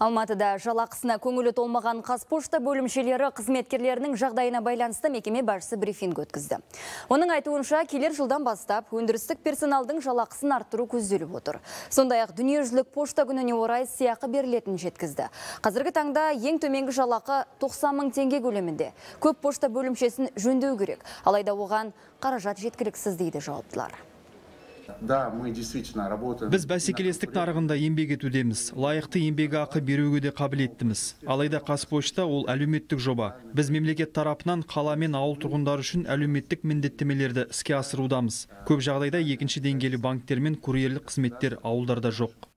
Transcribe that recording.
Алматыда жалақысына көңілі толмаған қазпошта бөлімшелері қызметкерлерінің жағдайына байланысты мекеме басшысы брифинг өткізді. Оның айтуынша келер жылдан бастап өндірістік персоналдың жалақысын арттыру көзделіп отыр. Сондай-ақ дүниежүзілік пошта күніне орай сияқы берілетінін жеткізді. Қазіргі таңда ең төменгі жалақы 90 мың теңге көлемінде. Көп пошта бөлімшесін жөндеу керек. Алайда оған қаражат жеткіліксіз дейді жауаптылар біз бәсекелестік нарығында еңбек түдеміз. лайықты ақы беруге де қабілеттіміз алайда қазпошта ол әлеуметтік жоба біз мемлекет тарапынан қала мен ауыл тұрғындары үшін әлеуметтік міндеттемелерді іске асырудамыз көп жағдайда екінші деңгейлі банктер мен курьерлік қызметтер ауылдарда жоқ